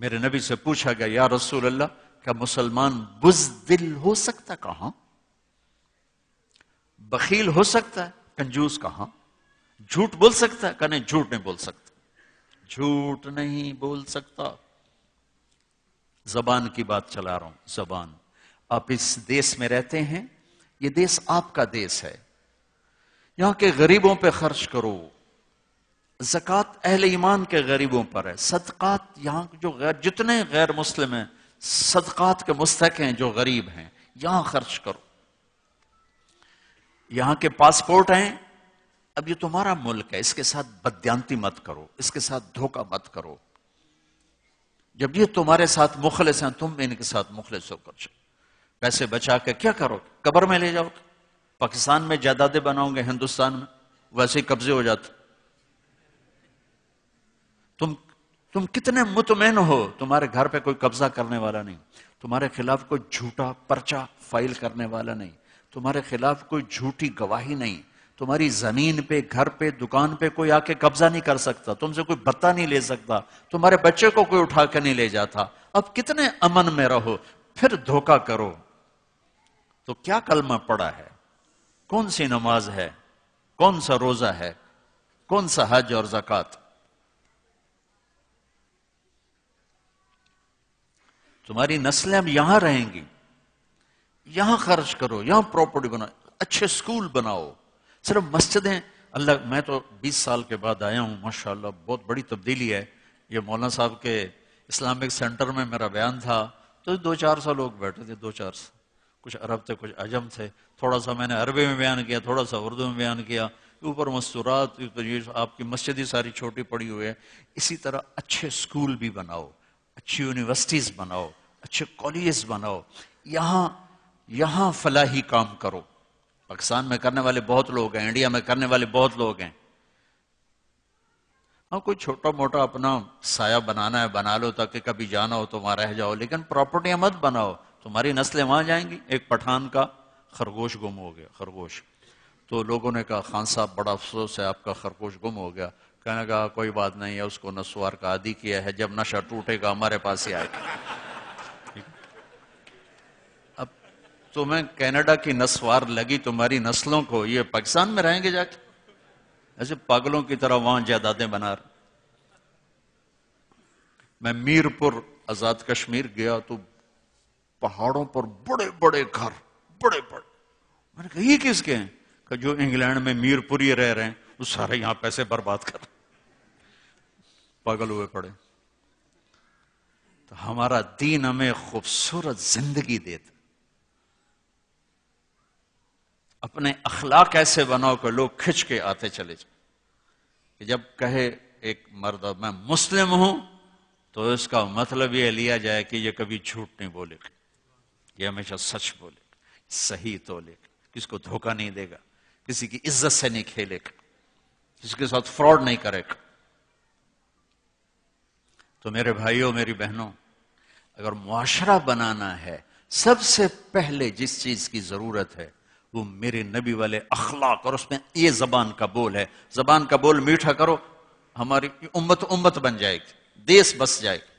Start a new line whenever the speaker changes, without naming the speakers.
میرے نبی سے پوچھا گیا یا رسول اللہ کیا مسلمان بزدل ہو سکتا کہاں بخیل ہو سکتا ہے کنجوس کہاں جھوٹ بول سکتا ہے کہ نہیں جھوٹ نہیں بول سکتا جھوٹ نہیں بول سکتا زبان کی بات چلا رہا ہوں زبان آپ اس دیس میں رہتے ہیں یہ دیس آپ کا دیس ہے یہاں کے غریبوں پہ خرچ کرو زکات اہل ایمان کے غریبوں پر ہے صدقات یہاں جو غیر جتنے غیر مسلم ہیں صدقات کے مستحق ہیں جو غریب ہیں یہاں خرچ کرو یہاں کے پاسپورٹ ہیں اب یہ تمہارا ملک ہے اس کے ساتھ بدیانتی مت کرو اس کے ساتھ دھوکہ مت کرو جب یہ تمہارے ساتھ مخلص ہیں تم ان کے ساتھ مخلص ہو کر چلو پیسے بچا کے کیا کرو قبر میں لے جاؤ پاکستان میں جائیدادیں بناؤ گے ہندوستان میں ویسے ہی قبضے ہو جاتے تم تم کتنے مطمئن ہو تمہارے گھر پہ کوئی قبضہ کرنے والا نہیں تمہارے خلاف کوئی جھوٹا پرچہ فائل کرنے والا نہیں تمہارے خلاف کوئی جھوٹی گواہی نہیں تمہاری زمین پہ گھر پہ دکان پہ کوئی آ کے قبضہ نہیں کر سکتا تم سے کوئی بتا نہیں لے سکتا تمہارے بچے کو کوئی اٹھا کے نہیں لے جاتا اب کتنے امن میں رہو پھر دھوکا کرو تو کیا کلمہ پڑا ہے کون سی نماز ہے کون سا روزہ ہے کون سا حج اور زکات تمہاری نسلیں ہم یہاں رہیں گی یہاں خرچ کرو یہاں پراپرٹی بناؤ اچھے اسکول بناؤ صرف مسجدیں اللہ میں تو بیس سال کے بعد آیا ہوں ماشاءاللہ بہت بڑی تبدیلی ہے یہ مولانا صاحب کے اسلامک سینٹر میں میرا بیان تھا تو دو چار سو لوگ بیٹھے تھے دو چار سا کچھ عرب تھے کچھ عجم تھے تھوڑا سا میں نے عربی میں بیان کیا تھوڑا سا اردو میں بیان کیا اوپر مستورات آپ کی مسجد ہی ساری چھوٹی پڑی ہوئی ہے اسی طرح اچھے اسکول بھی بناؤ اچھی یونیورسٹیز بناؤ اچھے کالجز بناؤ یہاں یہاں فلاحی کام کرو پاکستان میں کرنے والے بہت لوگ ہیں انڈیا میں کرنے والے بہت لوگ ہیں ہاں کوئی چھوٹا موٹا اپنا سایہ بنانا ہے بنا لو تاکہ کبھی جانا ہو تو وہاں رہ جاؤ لیکن پراپرٹیاں مت بناؤ تمہاری نسلیں وہاں جائیں گی ایک پٹھان کا خرگوش گم ہو گیا خرگوش تو لوگوں نے کہا خان صاحب بڑا افسوس ہے آپ کا خرگوش گم ہو گیا کوئی بات نہیں ہے اس کو نسوار کا عادی کیا ہے جب نشہ ٹوٹے گا ہمارے پاس ہی آئے گا اب تمہیں کینیڈا کی نسوار لگی تمہاری نسلوں کو یہ پاکستان میں رہیں گے جا کے ایسے پاگلوں کی طرح وہاں بنا رہے میں میر پور آزاد کشمیر گیا تو پہاڑوں پر بڑے بڑے گھر بڑے بڑے میں نے کہا یہ کس کے ہیں کہ جو انگلینڈ میں میر پوری رہ رہے ہیں سارے یہاں پیسے برباد کر پاگل ہوئے پڑے تو ہمارا دین ہمیں خوبصورت زندگی دیتا اپنے اخلاق ایسے بناؤ کہ لوگ کھچ کے آتے چلے جائیں کہ جب کہے ایک مرد میں مسلم ہوں تو اس کا مطلب یہ لیا جائے کہ یہ کبھی جھوٹ نہیں بولے گا یہ ہمیشہ سچ بولے گا صحیح تو لے گا کسی کو دھوکہ نہیں دے گا کسی کی عزت سے نہیں کھیلے گا کے ساتھ فراڈ نہیں کرے گا تو میرے بھائیوں میری بہنوں اگر معاشرہ بنانا ہے سب سے پہلے جس چیز کی ضرورت ہے وہ میرے نبی والے اخلاق اور اس میں یہ زبان کا بول ہے زبان کا بول میٹھا کرو ہماری امت امت بن جائے گی دیس بس جائے گی